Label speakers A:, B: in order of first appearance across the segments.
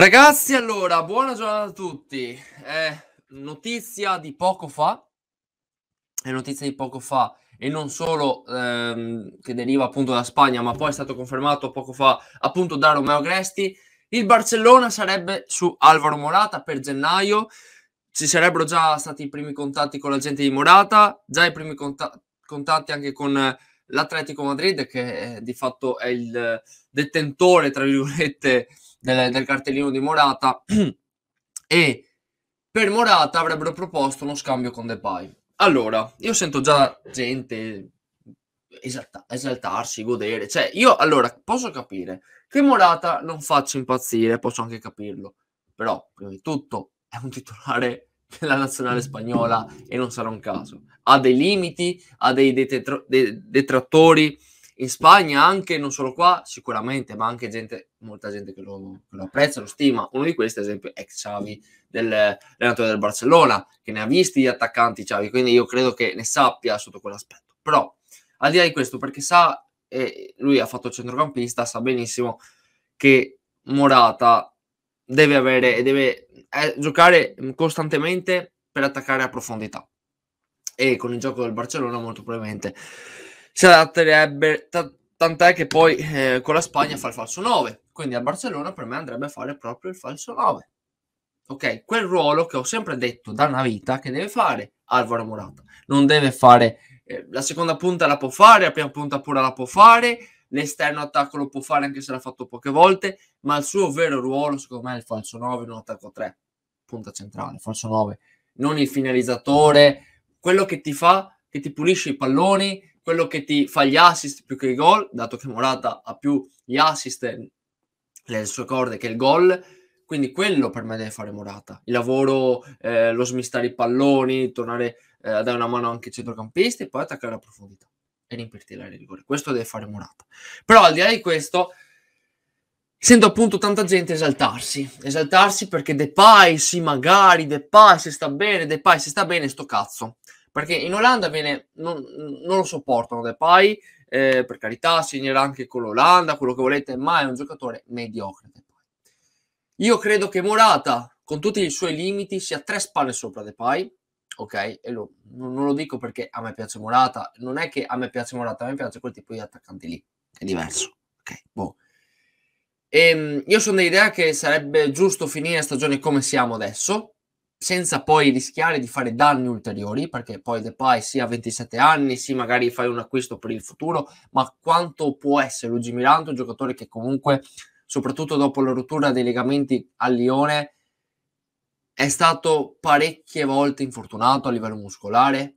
A: Ragazzi, allora, buona giornata a tutti. Eh, notizia di poco fa, è notizia di poco fa, e non solo ehm, che deriva appunto da Spagna, ma poi è stato confermato poco fa appunto da Romeo Gresti, il Barcellona sarebbe su Alvaro Morata per gennaio, ci sarebbero già stati i primi contatti con la gente di Morata, già i primi contatti anche con l'Atletico Madrid che eh, di fatto è il detentore, tra virgolette, del, del cartellino di Morata e per Morata avrebbero proposto uno scambio con Depay. Allora, io sento già gente esalta- esaltarsi, godere. Cioè, io allora posso capire che Morata non faccia impazzire, posso anche capirlo. Però, prima di tutto, è un titolare della nazionale spagnola e non sarà un caso. Ha dei limiti, ha dei detrattori in Spagna anche, non solo qua, sicuramente, ma anche gente, molta gente che lo, che lo apprezza, lo stima. Uno di questi, ad esempio, è Xavi, dell'allenatore del Barcellona, che ne ha visti gli attaccanti Xavi, quindi io credo che ne sappia sotto quell'aspetto. Però, al di là di questo, perché sa, eh, lui ha fatto il centrocampista, sa benissimo che Morata deve avere e deve è giocare mm, costantemente per attaccare a profondità. E con il gioco del Barcellona molto probabilmente si adatterebbe, t- tant'è che poi eh, con la Spagna fa il falso 9, quindi al Barcellona per me andrebbe a fare proprio il falso 9. Ok, quel ruolo che ho sempre detto da una vita che deve fare Alvaro Morata. Non deve fare eh, la seconda punta la può fare, la prima punta pure la può fare, l'esterno attacco lo può fare anche se l'ha fatto poche volte, ma il suo vero ruolo secondo me è il falso 9 non un attacco 3, punta centrale, falso 9, non il finalizzatore, quello che ti fa, che ti pulisce i palloni, quello che ti fa gli assist più che i gol, dato che Morata ha più gli assist le sue corde che il gol, quindi quello per me deve fare Morata, il lavoro, eh, lo smistare i palloni, tornare eh, a dare una mano anche ai centrocampisti e poi attaccare a profondità e riempirti il rigore. Questo deve fare Murata. Però al di là di questo, sento appunto tanta gente esaltarsi, esaltarsi perché Depay sì magari, Depay si sta bene, Depay si sta bene, sto cazzo. Perché in Olanda viene, non, non lo sopportano Depay, eh, per carità, segnerà anche con l'Olanda, quello che volete, ma è un giocatore mediocre. Io credo che Morata, con tutti i suoi limiti, sia tre spalle sopra Depay, ok? E lo, non lo dico perché a me piace Morata, non è che a me piace Morata, a me piace quel tipo di attaccanti lì, è diverso, ok? Boh. E, ehm, io sono dell'idea che sarebbe giusto finire la stagione come siamo adesso, senza poi rischiare di fare danni ulteriori, perché poi Depay sì a 27 anni, sì magari fai un acquisto per il futuro, ma quanto può essere Luigi lungimirante un giocatore che comunque, soprattutto dopo la rottura dei legamenti al Lione, è stato parecchie volte infortunato a livello muscolare?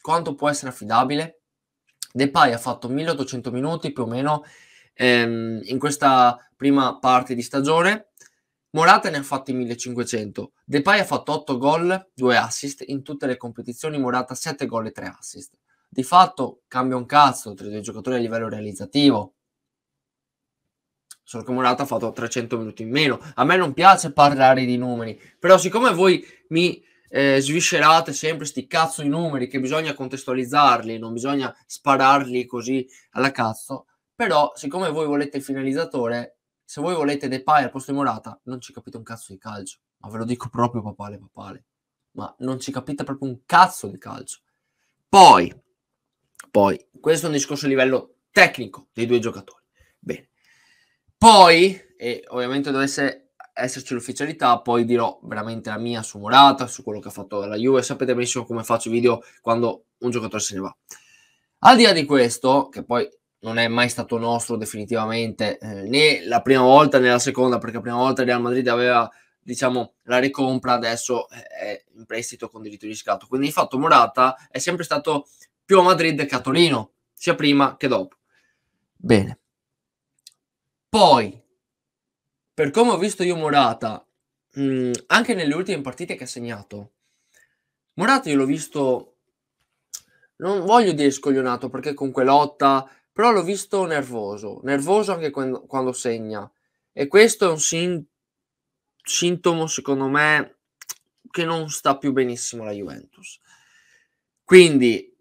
A: Quanto può essere affidabile? Depay ha fatto 1800 minuti più o meno ehm, in questa prima parte di stagione. Morata ne ha fatti 1500. Depay ha fatto 8 gol, 2 assist in tutte le competizioni. Morata 7 gol e 3 assist. Di fatto cambia un cazzo tra i due giocatori a livello realizzativo. Solo che Morata ha fatto 300 minuti in meno. A me non piace parlare di numeri, però siccome voi mi eh, sviscerate sempre sti cazzo di numeri che bisogna contestualizzarli, non bisogna spararli così alla cazzo, però siccome voi volete il finalizzatore, se voi volete Depay al posto di Morata, non ci capite un cazzo di calcio. Ma ve lo dico proprio papale papale. Ma non ci capite proprio un cazzo di calcio. Poi, poi, questo è un discorso a livello tecnico dei due giocatori. Bene. Poi, e ovviamente dovesse esserci l'ufficialità, poi dirò veramente la mia su Morata, su quello che ha fatto la Juve. Sapete benissimo come faccio video quando un giocatore se ne va. Al di là di questo, che poi non è mai stato nostro definitivamente, eh, né la prima volta né la seconda, perché la prima volta il Real Madrid aveva, diciamo, la ricompra, adesso eh, è in prestito con diritto di scatto. Quindi di fatto Morata è sempre stato più a Madrid che a Torino, sia prima che dopo. Bene. Poi, per come ho visto io Morata, mh, mm, anche nelle ultime partite che ha segnato, Morata io l'ho visto, non voglio dire scoglionato perché comunque lotta, però l'ho visto nervoso, nervoso anche quando, quando segna. E questo è un sin- sintomo, secondo me, che non sta più benissimo la Juventus. Quindi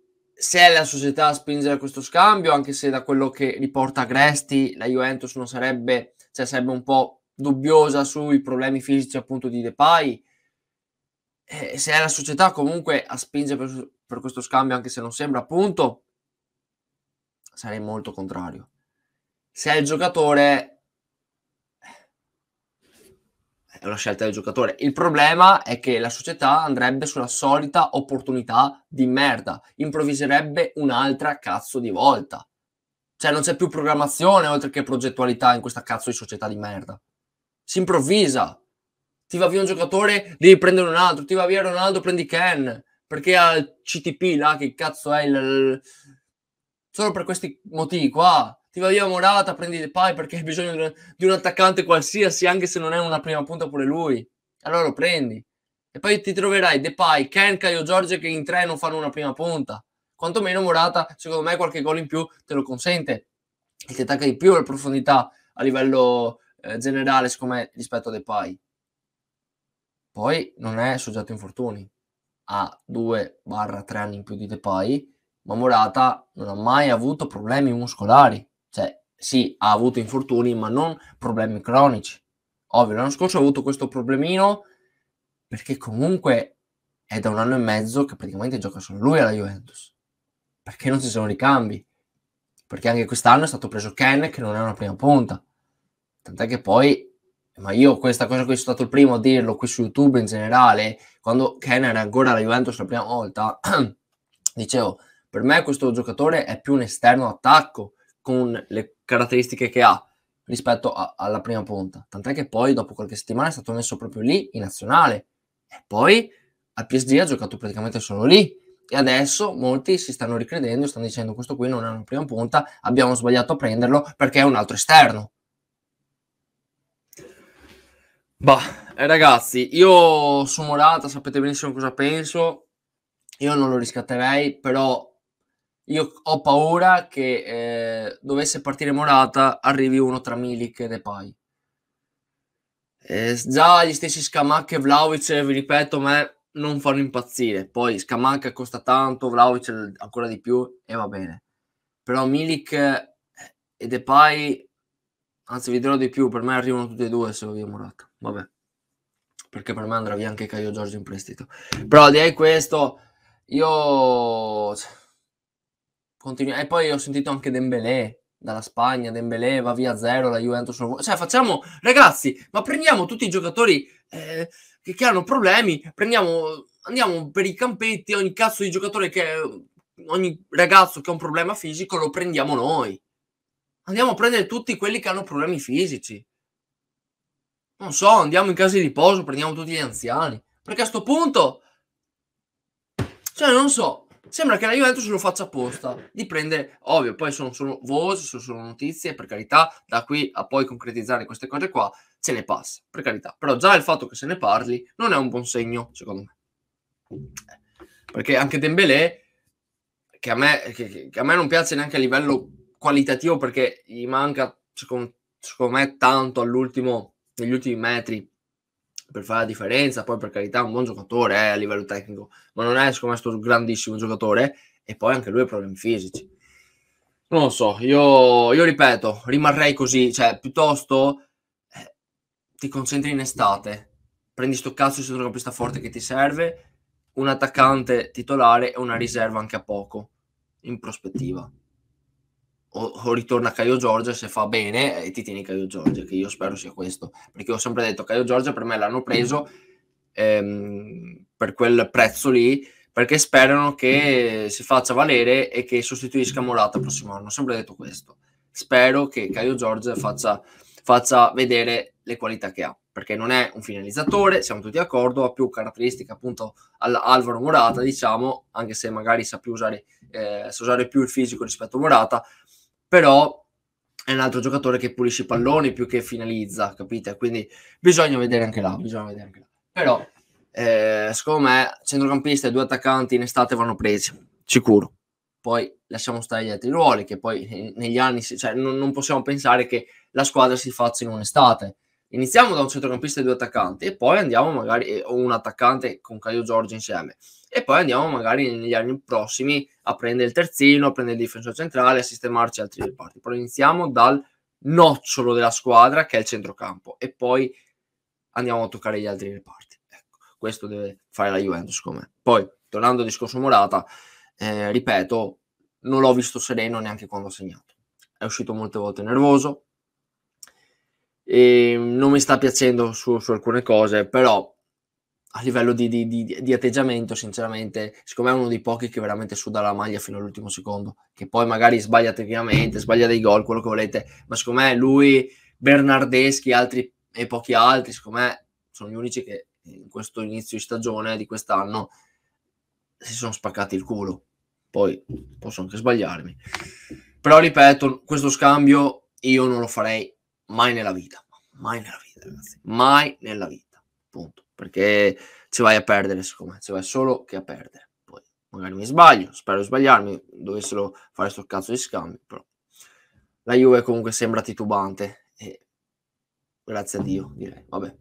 A: se è la società a spingere questo scambio, anche se da quello che riporta Gresti, la Juventus non sarebbe, cioè sarebbe un po' dubbiosa sui problemi fisici appunto di Depay. Eh, se è la società comunque a spingere per, per, questo scambio, anche se non sembra appunto, sarei molto contrario. Se è il giocatore, è una scelta del giocatore. Il problema è che la società andrebbe sulla solita opportunità di merda, improvviserebbe un'altra cazzo di volta. Cioè non c'è più programmazione oltre che progettualità in questa cazzo di società di merda. Si improvvisa. Ti va via un giocatore, devi prendere un altro, ti va via Ronaldo, prendi Ken, perché al CTP là, che cazzo è il... Solo per questi motivi qua ti va via Morata, prendi De Pai perché hai bisogno di un, attaccante qualsiasi, anche se non è una prima punta pure lui. Allora lo prendi. E poi ti troverai De Pai, Ken, Caio Giorgio che in tre non fanno una prima punta. Quantomeno Morata, secondo me, qualche gol in più te lo consente. E ti attacca di più la profondità a livello eh, generale, secondo me, rispetto a De Pai. Poi non è soggetto a infortuni. Ha 2-3 anni in più di De Pai, ma Morata non ha mai avuto problemi muscolari cioè, sì, ha avuto infortuni, ma non problemi cronici. Ovvio, l'anno scorso ha avuto questo problemino perché comunque è da un anno e mezzo che praticamente gioca solo lui alla Juventus. Perché non ci sono ricambi? Perché anche quest'anno è stato preso Ken che non è una prima punta. Tant'è che poi ma io questa cosa qui sono stato il primo a dirlo qui su YouTube in generale, quando Ken era ancora alla Juventus la prima volta, dicevo, per me questo giocatore è più un esterno attacco, con le caratteristiche che ha rispetto a, alla prima punta. Tant'è che poi dopo qualche settimana è stato messo proprio lì in nazionale e poi al PSG ha giocato praticamente solo lì e adesso molti si stanno ricredendo, stanno dicendo questo qui non è una prima punta, abbiamo sbagliato a prenderlo perché è un altro esterno. Bah, eh, ragazzi, io su Morata sapete benissimo cosa penso, io non lo riscatterei, però io ho paura che eh, dovesse partire Morata, arrivi uno tra Milik e Depay. Eh, già gli stessi Scamacca e Vlaovic, vi ripeto, a me non fanno impazzire. Poi Scamacca costa tanto, Vlaovic ancora di più e va bene. Però Milik eh, e Depay, anzi vi dirò di più, per me arrivano tutti e due se lo via Morata. Vabbè, perché per me andrà via anche Caio Giorgio in prestito. Però direi questo, io Continu- e poi ho sentito anche Dembélé dalla Spagna, Dembélé va via zero, la Juventus Cioè, facciamo, ragazzi, ma prendiamo tutti i giocatori eh, che, che, hanno problemi, prendiamo, andiamo per i campetti, ogni cazzo di giocatore che, ogni ragazzo che ha un problema fisico lo prendiamo noi. Andiamo a prendere tutti quelli che hanno problemi fisici. Non so, andiamo in casa di riposo, prendiamo tutti gli anziani. Perché a sto punto, cioè, non so, Sembra che la Juventus lo faccia apposta di prendere, ovvio, poi sono solo voci, sono solo notizie, per carità, da qui a poi concretizzare queste cose qua, se ne passa, per carità. Però già il fatto che se ne parli non è un buon segno, secondo me. Perché anche Dembélé, che a me, che, che a me non piace neanche a livello qualitativo, perché gli manca, secondo, secondo me, tanto all'ultimo, negli ultimi metri, per fare la differenza, poi per carità è un buon giocatore eh, a livello tecnico, ma non è secondo me questo grandissimo giocatore e poi anche lui ha problemi fisici. Non lo so, io, io ripeto, rimarrei così, cioè piuttosto eh, ti concentri in estate, prendi sto cazzo di centrocampista forte che ti serve, un attaccante titolare e una riserva anche a poco, in prospettiva o, o ritorna Caio Giorgia se fa bene e eh, ti tieni Caio Giorgia, che io spero sia questo, perché ho sempre detto Caio Giorgia per me l'hanno preso ehm, per quel prezzo lì perché sperano che si faccia valere e che sostituisca Molata il prossimo anno, ho sempre detto questo. Spero che Caio Giorgia faccia, faccia vedere le qualità che ha perché non è un finalizzatore, siamo tutti d'accordo, ha più caratteristiche appunto all'Alvaro Morata, diciamo, anche se magari sa più usare, eh, sa usare più il fisico rispetto a Morata, però è un altro giocatore che pulisce i palloni più che finalizza, capite? Quindi bisogna vedere anche là, bisogna vedere anche là. Però, eh, secondo me, centrocampista e due attaccanti in estate vanno presi, sicuro. Poi lasciamo stare gli altri ruoli, che poi eh, negli anni, cioè, non, non possiamo pensare che la squadra si faccia in un'estate iniziamo da un centrocampista e due attaccanti e poi andiamo magari, o un attaccante con Caio Giorgio insieme, e poi andiamo magari negli anni prossimi a prendere il terzino, a prendere il difensore centrale, a sistemarci altri reparti. Però iniziamo dal nocciolo della squadra che è il centrocampo e poi andiamo a toccare gli altri reparti. Ecco, questo deve fare la Juventus con me. Poi, tornando al discorso Morata, eh, ripeto, non l'ho visto sereno neanche quando ha segnato. È uscito molte volte nervoso, e ehm, non mi sta piacendo su, su alcune cose, però a livello di, di, di, di, atteggiamento, sinceramente, siccome è uno dei pochi che veramente suda la maglia fino all'ultimo secondo, che poi magari sbaglia tecnicamente, sbaglia dei gol, quello che volete, ma siccome lui, Bernardeschi altri, e pochi altri, siccome sono gli unici che in questo inizio di stagione di quest'anno si sono spaccati il culo. Poi posso anche sbagliarmi. Però ripeto, questo scambio io non lo farei mai nella vita, mai nella vita, ragazzi, mai nella vita, punto, perché ci vai a perdere, secondo me, ci vai solo che a perdere. Poi magari mi sbaglio, spero di sbagliarmi, dovessero fare sto cazzo di scambio, però la Juve comunque sembra titubante e grazie a Dio, direi. Vabbè.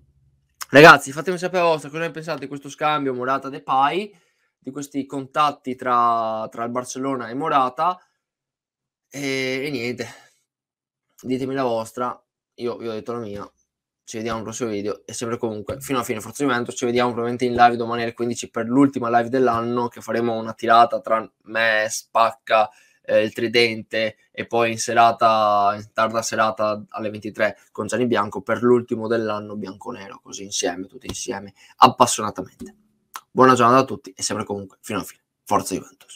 A: Ragazzi, fatemi sapere a vostra cosa ne pensate di questo scambio Morata De Pai, di questi contatti tra, tra il Barcellona e Morata. E, e niente, ditemi la vostra io vi ho detto la mia. Ci vediamo al prossimo video e sempre comunque fino alla fine Forza di vento. Ci vediamo probabilmente in live domani alle 15 per l'ultima live dell'anno che faremo una tirata tra me, Spacca, eh, il Tridente e poi in serata, in tarda serata alle 23 con Gianni Bianco per l'ultimo dell'anno bianco-nero, così insieme, tutti insieme, appassionatamente. Buona giornata a tutti e sempre comunque fino alla fine. Forza di vento.